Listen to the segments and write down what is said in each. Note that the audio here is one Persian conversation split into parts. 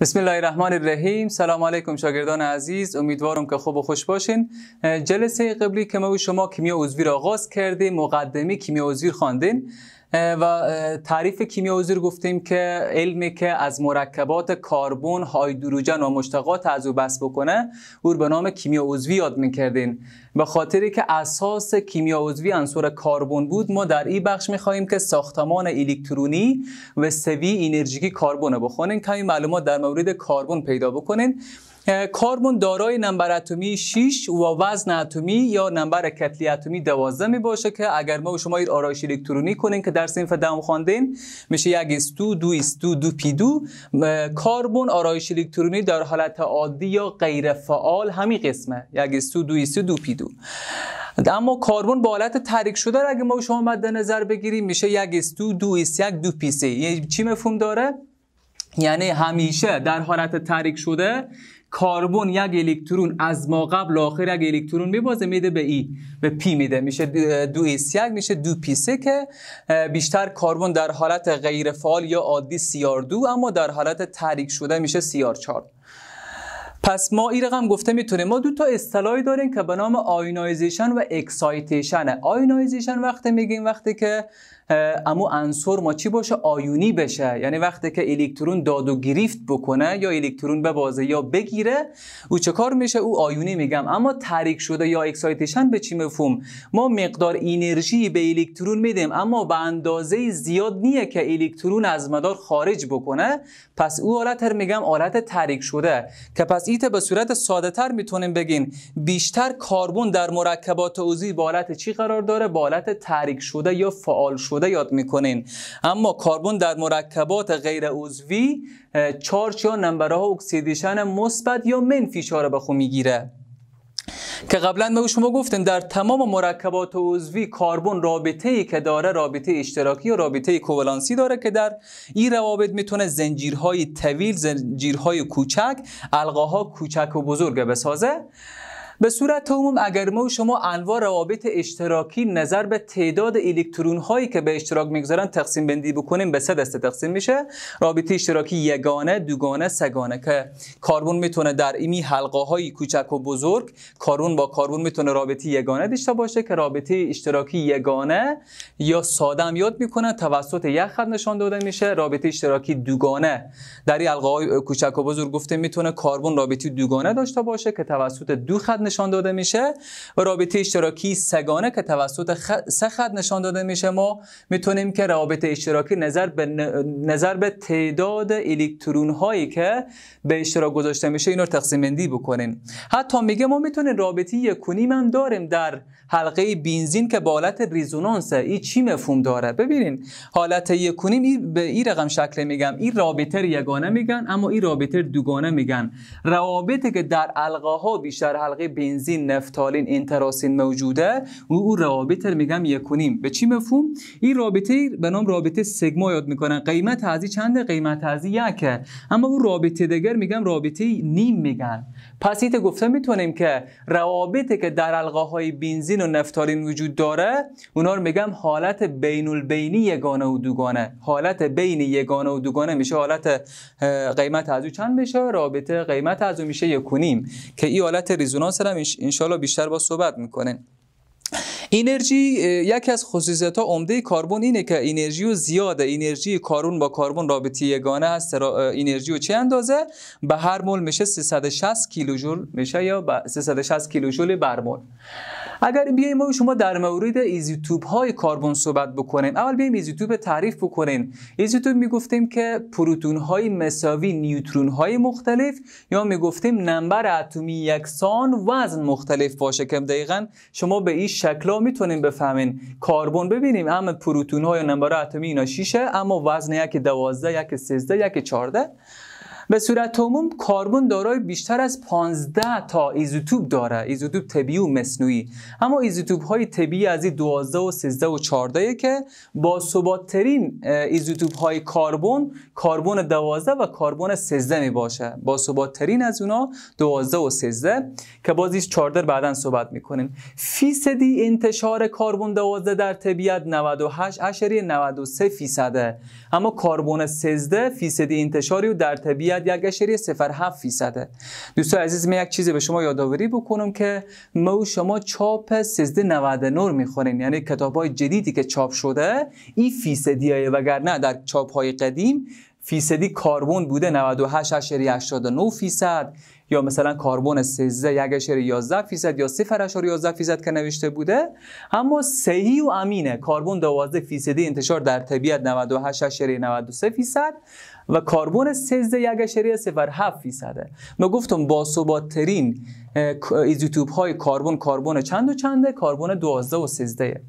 بسم الله الرحمن الرحیم سلام علیکم شاگردان عزیز امیدوارم که خوب و خوش باشین جلسه قبلی که ما و شما کیمیا عضوی را آغاز کردیم مقدمه کیمیا عضوی خواندین و تعریف کیمیا گفتیم که علمی که از مرکبات کاربن، هایدروژن و مشتقات از او بس بکنه او به نام کیمیا عضوی یاد میکردین به خاطری که اساس کیمیا عضوی عنصر کاربن بود ما در این بخش میخواهیم که ساختمان الکترونی و سوی انرژیکی رو بخونین کمی معلومات در مورد کربن پیدا بکنین کربن دارای نمبر اتمی 6 و وزن اتمی یا نمبر کتلی اتمی 12 می باشه که اگر ما و شما این آرایش الکترونی کنین که در صنف دهم خواندین میشه 1 s 2 2 s 2 2 پی 2 کربن آرایش الکترونی در حالت عادی یا غیر فعال همین قسمه 1 s 2 2 s 2 پی 2 اما کربن با حالت تحریک شده را اگه ما شما مد نظر بگیریم میشه 1 s 2 اس 1 2 پی 3 یعنی چی مفهوم داره یعنی همیشه در حالت تحریک شده کربن یک الکترون از ما قبل آخر یک الکترون میبازه میده به ای به پی میده میشه دو ایس یک میشه دو پی سه که بیشتر کربن در حالت غیر فعال یا عادی سی آر دو اما در حالت تحریک شده میشه سی آر چار. پس ما این رقم گفته میتونیم ما دو تا اصطلاحی داریم که به نام آینایزیشن و اکسایتیشن آینایزیشن وقتی میگیم وقتی که اما انصر ما چی باشه آیونی بشه یعنی وقتی که الکترون داد و گریفت بکنه یا الکترون به بازه یا بگیره او چه کار میشه او آیونی میگم اما تریک شده یا اکسایتشن به چی مفهوم ما مقدار انرژی به الکترون میدیم اما به اندازه زیاد نیه که الکترون از مدار خارج بکنه پس او حالت هر میگم حالت تریک شده که پس ایت به صورت ساده تر میتونیم بگین بیشتر کربن در مرکبات عضوی به چی قرار داره به حالت شده یا فعال شده یاد میکنین اما کربن در مرکبات غیر عضوی چارچ یا نمبرها اکسیدیشن مثبت یا منفی چار به خود میگیره که قبلا به شما گفتیم در تمام مرکبات عضوی کربن رابطه ای که داره رابطه اشتراکی و رابطه کوولانسی داره که در این روابط میتونه زنجیرهای طویل زنجیرهای کوچک القاها کوچک و بزرگ بسازه به صورت عموم اگر ما و شما انواع روابط اشتراکی نظر به تعداد الکترون هایی که به اشتراک میگذارن تقسیم بندی بکنیم به سه دسته تقسیم میشه رابطه اشتراکی یگانه دوگانه سگانه که کربن میتونه در ایمی حلقه های کوچک و بزرگ کربن با کربن میتونه رابطه یگانه داشته باشه که رابطه اشتراکی یگانه یا ساده یاد میکنه توسط یک خط نشان داده میشه رابطه اشتراکی دوگانه در حلقه های کوچک و بزرگ گفته میتونه کربن رابطه دوگانه داشته باشه که توسط دو خط نشان داده میشه و رابطه اشتراکی سگانه که توسط خ... سه خط نشان داده میشه ما میتونیم که رابطه اشتراکی نظر به, نظر به تعداد الکترون هایی که به اشتراک گذاشته میشه اینو رو تقسیم بندی بکنیم حتی میگه ما میتونیم رابطه یکونیم هم داریم در حلقه بنزین که به حالت رزونانس این چی مفهوم داره ببینین حالت یکونیم ای به این رقم شکل میگم این رابطه یگانه میگن اما این رابطه دوگانه میگن روابطی که در حلقه ها بیشتر حلقه بنزین نفتالین این موجوده و او روابط رو میگم یکونیم به چی مفهوم این رابطه به نام رابطه سگما یاد میکنن قیمت ازی چند قیمت ازی یکه اما اون رابطه دیگر میگم رابطه نیم میگن پس ایت گفته میتونیم که روابطی که در های بنزین و نفتالین وجود داره اونا رو میگم حالت بین البینی یگانه و دوگانه حالت بین یگانه و دوگانه میشه حالت قیمت از چند میشه رابطه قیمت از میشه یکونیم که این حالت رزونانس هم انشالله بیشتر با صحبت میکنه انرژی یکی از خصوصیت ها عمده کربن اینه که انرژی و زیاده انرژی کارون با کربن رابطه یگانه هست انرژی و چه اندازه به هر مول میشه 360 کیلو جول میشه یا 360 کیلو جول بر مول اگر بیایم ما شما در مورد ایزوتوپ های کربن صحبت بکنیم اول بیایم ایزوتوپ تعریف بکنیم ایزوتوپ میگفتیم که پروتون های مساوی نیوترون های مختلف یا میگفتیم نمبر اتمی یکسان وزن مختلف باشه که دقیقا شما به این شکلا میتونیم بفهمین کربن ببینیم اما پروتون های نمبر اتمی اینا شیشه اما وزن یک دوازده، یک 13 یک چارده به صورت عموم کربن دارای بیشتر از 15 تا ایزوتوپ داره ایزوتوپ طبیعی و مصنوعی اما ایزوتوپ های طبیعی از 12 و 13 و 14 که با ثبات ترین ایزوتوپ های کربن کربن 12 و کربن 13 می باشه با ثبات ترین از اونها 12 و 13 که بازیش 14 بعدا صحبت میکنیم فیصدی انتشار کربن 12 در طبیعت 98 اشری 93 فیصده اما کربن 13 فیصدی انتشاری و در طبیعت یک گشری سفر هفت فیصده دوستان عزیز من یک چیزی به شما یادآوری بکنم که ما و شما چاپ 1399 میخورین یعنی کتاب های جدیدی که چاپ شده این فیصدی های نه در چاپ های قدیم فیصدی کاربون بوده 98.89 فیصد یا مثلا کاربن 13 11 فیصد یا 0.11 فیصد که نوشته بوده اما صحیح و امینه کاربون 12 فیصدی انتشار در طبیعت 98.93 فیصد و 13 کاربن 0.7 فیصده ما گفتم با ثبات ترین ایزوتوپ های کربن کاربون چند و چنده کاربون 12 و 13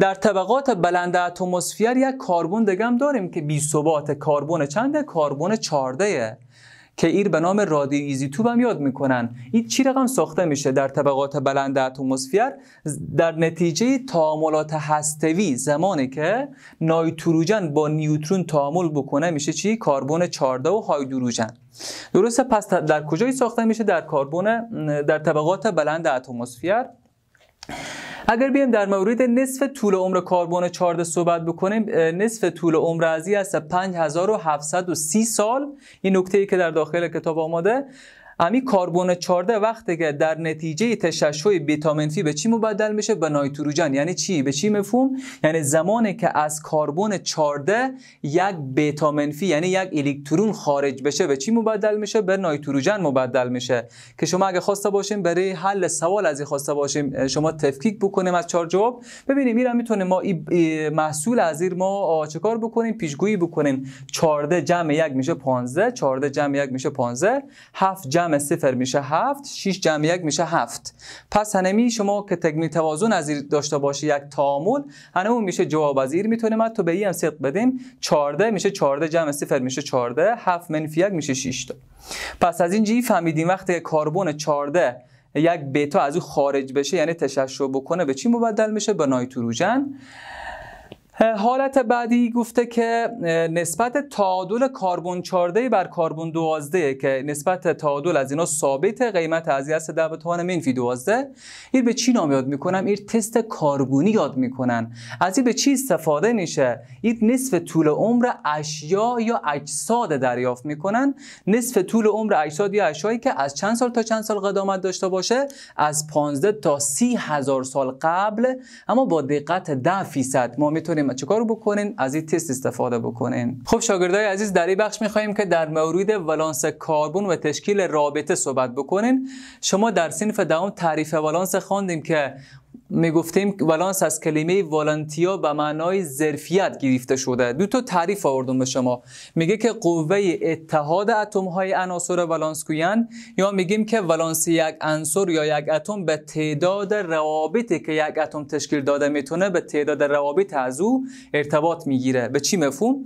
در طبقات بلند اتموسفیر یک کاربون دیگه هم داریم که بی ثبات کاربون چنده کاربون 14 که ایر به نام ایزی ایزیتوب هم یاد میکنن این چی رقم ساخته میشه در طبقات بلند اتمسفر در نتیجه تعاملات هستوی زمانی که نایتروژن با نیوترون تعامل بکنه میشه چی کربن 14 و هایدروژن درسته پس در کجای ساخته میشه در کربن در طبقات بلند اتمسفر اگر بیایم در مورد نصف طول عمر کاربن 14 صحبت بکنیم نصف طول عمر ازی است 5730 سال این نکته ای که در داخل کتاب آماده امی کربن 14 وقتی که در نتیجه تشعشع ویتامین سی به چی مبدل میشه به نایتروژن یعنی چی به چی مفهوم یعنی زمانی که از کربن 14 یک ویتامین فی یعنی یک الکترون خارج بشه به چی مبدل میشه به نایتروژن مبدل میشه که شما اگه خواسته باشیم برای حل سوال از این خواسته باشیم شما تفکیک بکنیم از چهار جواب ببینیم میرا میتونه ما ای محصول از ما چکار بکنیم پیشگویی بکنیم 14 جمع یک میشه 15 14 جمع یک میشه 15 7 جمع جمع صفر میشه 7 6 جمع یک میشه 7 پس هنمی شما که تکمیل توازن از داشته باشه یک تعامل هنمون میشه جواب از ایر میتونیم تو به این هم صدق بدیم 14 میشه 14 جمع صفر میشه 14 7 منفی یک میشه 6 تا پس از اینجی فهمیدیم وقتی کربن 14 یک بتا از او خارج بشه یعنی تشعشع بکنه به چی مبدل میشه به نایتروژن حالت بعدی گفته که نسبت تعادل کاربن 14 بر کاربن 12 که نسبت تعادل از اینا ثابت قیمت از یست در به منفی 12 این به چی نام یاد میکنم این تست کاربونی یاد میکنن از این به چی استفاده میشه این نصف طول عمر اشیا یا اجساد دریافت میکنن نصف طول عمر اجساد یا اشیایی که از چند سال تا چند سال قدامت داشته باشه از 15 تا 30 هزار سال قبل اما با دقت 10 فیصد ما میتونیم ما چیکار بکنین از این تست استفاده بکنین خب شاگردای عزیز در این بخش میخواییم که در مورد ولانس کاربون و تشکیل رابطه صحبت بکنین شما در سینف دوم تعریف ولانس خواندیم که می گفتیم ولانس از کلمه والنتیا به معنای ظرفیت گرفته شده دو تا تعریف آوردم به شما میگه که قوه اتحاد اتم های عناصر ولانس گویند یا میگیم که ولانس یک عنصر یا یک اتم به تعداد روابطی که یک اتم تشکیل داده میتونه به تعداد روابط از او ارتباط میگیره به چی مفهوم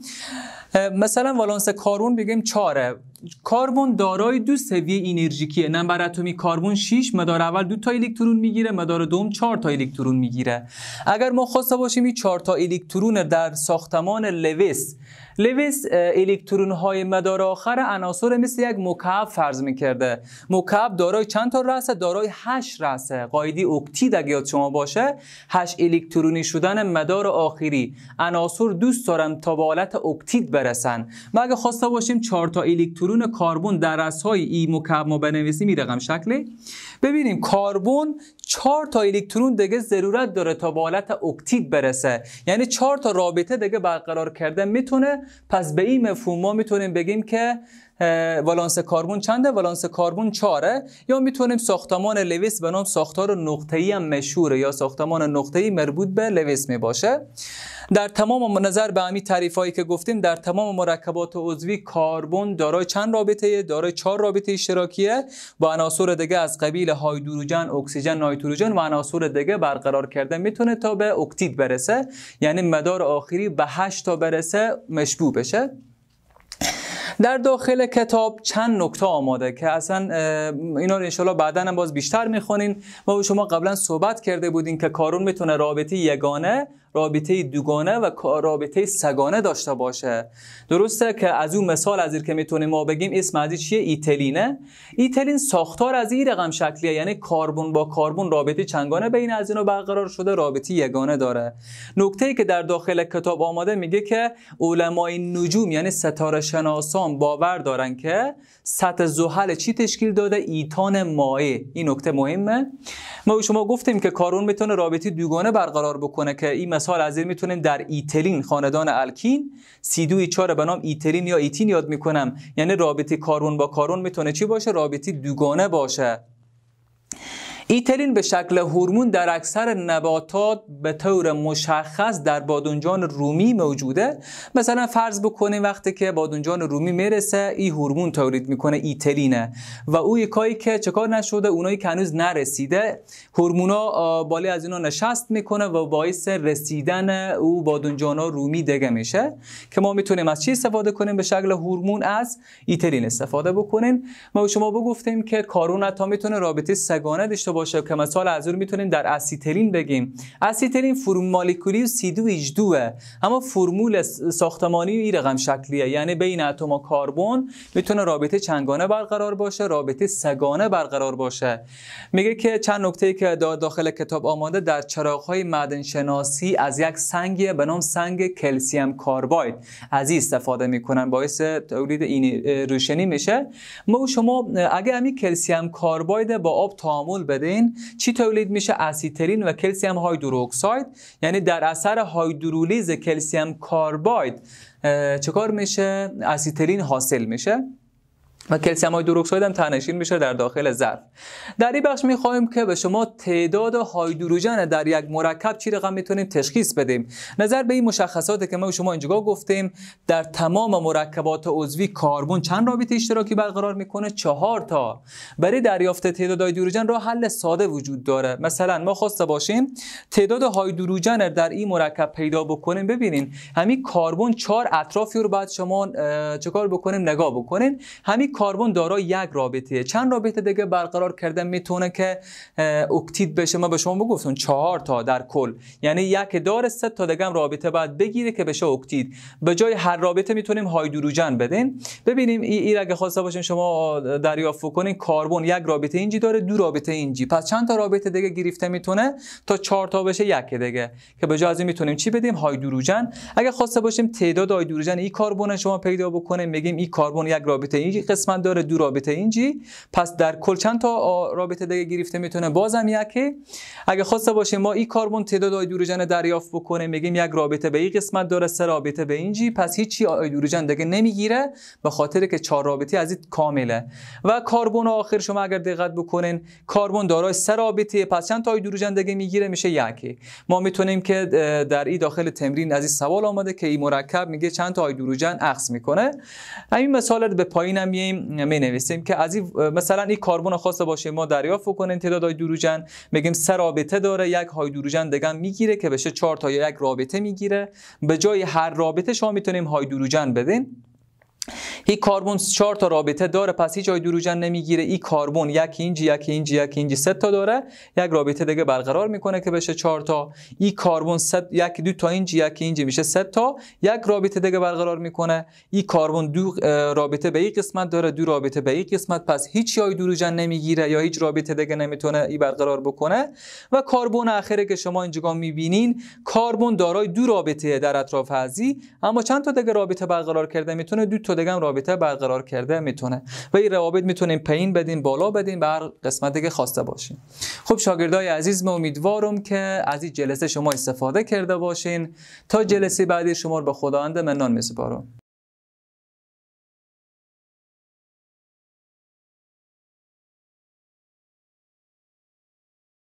مثلا ولانس کارون بگیم چاره کاربون دارای دو سویه انرژیکیه نمبر اتمی کربن 6 مدار اول دو تا الکترون میگیره مدار دوم 4 تا الکترون میگیره اگر ما خواسته باشیم این 4 تا الکترون در ساختمان لویس لویس الکترون های مدار آخر عناصر مثل یک مکعب فرض میکرده مکعب دارای چند تا رأس دارای 8 رأس قاعده اکتید اگه یاد شما باشه 8 الکترونی شدن مدار آخری عناصر دوست دارن تا به حالت اوکتید برسن ما اگه خواسته باشیم 4 تا الکترون کلون کاربن در رسهای ای مکعب ما بنویسیم می رقم شکلی ببینیم کاربون چهار تا الکترون دیگه ضرورت داره تا به حالت اکتید برسه یعنی چهار تا رابطه دیگه برقرار کرده میتونه پس به این مفهوم ما میتونیم بگیم که والانس کاربون چنده والانس کاربون چاره یا میتونیم ساختمان لویس به نام ساختار نقطه‌ای هم مشهوره یا ساختمان نقطه‌ای مربوط به لویس می باشه در تمام نظر به همین تعریف که گفتیم در تمام مرکبات عضوی کاربون دارای چند رابطه دارای چهار رابطه اشتراکیه با عناصر دیگه از قبیل هایدروژن اکسیژن نایتروژن و عناصر دیگه برقرار کرده میتونه تا به اکتید برسه یعنی مدار آخری به 8 تا برسه مشبوع بشه در داخل کتاب چند نکته آماده که اصلا اینا رو انشالله بعدا هم باز بیشتر میخونین و شما قبلا صحبت کرده بودین که کارون میتونه رابطه یگانه رابطه دوگانه و رابطه سگانه داشته باشه درسته که از اون مثال از که میتونه ما بگیم اسم از چیه ایتلینه ایتلین ساختار از این رقم شکلیه یعنی کاربون با کربن رابطه چنگانه بین از اینو برقرار شده رابطه یگانه داره نکته ای که در داخل کتاب آماده میگه که علمای نجوم یعنی ستاره شناسان باور دارن که سطح زحل چی تشکیل داده ایتان مایع این نکته مهمه ما شما گفتیم که کارون میتونه رابطه دوگانه برقرار بکنه که این سال از میتونیم در ایتلین خاندان الکین سیدوی چهار به نام ایتلین یا ایتین یاد میکنم یعنی رابطه کارون با کارون میتونه چی باشه رابطه دوگانه باشه ایترین به شکل هورمون در اکثر نباتات به طور مشخص در بادنجان رومی موجوده مثلا فرض بکنیم وقتی که بادونجان رومی میرسه این هورمون تولید میکنه ایترینه و او یکایی که چکار نشده اونایی که هنوز نرسیده هورمونا بالای از اینا نشست میکنه و باعث رسیدن او بادنجان ها رومی دگه میشه که ما میتونیم از چی استفاده کنیم به شکل هورمون از ایترین استفاده بکنیم ما شما بگفتیم که کارون تا میتونه رابطه سگانه داشته باشه که مثال از اون میتونیم در اسیترین بگیم اسیترین فرم مالیکولی سی دو دوه اما فرمول ساختمانی این رقم شکلیه یعنی بین اتم کربن میتونه رابطه چنگانه برقرار باشه رابطه سگانه برقرار باشه میگه که چند نکته که داخل کتاب آماده در چراغ‌های معدن شناسی از یک سنگ به نام سنگ کلسیم کارباید از این استفاده میکنن باعث تولید این روشنی میشه ما شما اگه همین کلسیم کارباید با آب تعامل چی تولید میشه اسیترین و کلسیم هایدروکساید یعنی در اثر هایدرولیز کلسیم کارباید چکار میشه اسیترین حاصل میشه و کلسیم های دروکساید هم تنشین میشه در داخل ظرف در این بخش میخوایم که به شما تعداد هایدروژن در یک مرکب چی رقم میتونیم تشخیص بدیم نظر به این مشخصات که ما شما اینجا گفتیم در تمام مرکبات عضوی کربن چند رابطه اشتراکی برقرار میکنه چهار تا برای دریافت تعداد هایدروژن را حل ساده وجود داره مثلا ما خواسته باشیم تعداد هایدروژن در این مرکب پیدا بکنیم ببینین همین کربن چهار اطرافی رو بعد شما چکار بکنیم نگاه بکنین همین کربن دارای یک رابطه چند رابطه دیگه برقرار کردن میتونه که اکتید بشه ما به شما بگفتم چهار تا در کل یعنی یک دار سه تا دیگه هم رابطه بعد بگیره که بشه اکتید به جای هر رابطه میتونیم هایدروژن بدین ببینیم این ای اگه خواسته باشیم شما دریافت کنین کربن یک رابطه اینجی داره دو رابطه اینجی پس چند تا رابطه دیگه گرفته میتونه تا چهار تا بشه یک دیگه که به جای از این میتونیم چی بدیم هایدروژن اگه خواسته باشیم تعداد هایدروژن این کربن شما پیدا بکنیم میگیم این کربن یک رابطه اینجی قسمت داره دو رابطه اینجی پس در کل چند تا رابطه دیگه گرفته میتونه بازم یکی اگه خواسته باشه ما این کربن تعداد هیدروژن دریافت بکنه میگیم یک رابطه به این قسمت داره سه رابطه به اینجی پس هیچی هیدروژن دیگه نمیگیره به خاطر که چهار رابطه از این کامله و کربن آخر شما اگر دقت بکنین کربن دارای سه رابطه پس چند تا هیدروژن دیگه میگیره میشه یکی ما میتونیم که در این داخل تمرین از این سوال آمده که این مرکب میگه چند تا هیدروژن عکس میکنه همین مثال به پایینم میکنیم می نویسیم که از این مثلا این کربن خاص باشه ما دریافت کنیم تعداد های میگیم سه رابطه داره یک های دیگه میگیره که بشه چهار تا یک رابطه میگیره به جای هر رابطه شما میتونیم های بدین بدیم این کربن چهار تا رابطه داره پس هیچ جای دروژن نمیگیره این کربن یک اینج یک اینج یک اینج سه تا داره یک رابطه دیگه برقرار میکنه که بشه 4 تا این کربن صد یک دو تا اینج یک اینج میشه سه تا یک رابطه دیگه برقرار میکنه این کربن دو رابطه به این قسمت داره دو رابطه به این قسمت پس هیچ جای دروژن نمیگیره یا هیچ رابطه دیگه نمیتونه این برقرار بکنه و کربن آخره که شما اینجا میبینین کربن دارای دو رابطه در اطراف هزی اما چند تا دیگه رابطه برقرار کرده میتونه دو تا دیگه رابطه برقرار کرده میتونه و این روابط میتونیم پایین بدیم بالا بدیم به هر قسمتی که خواسته باشیم خب شاگردای عزیز من امیدوارم که از این جلسه شما استفاده کرده باشین تا جلسه بعدی شما رو به خداوند منان میسپارم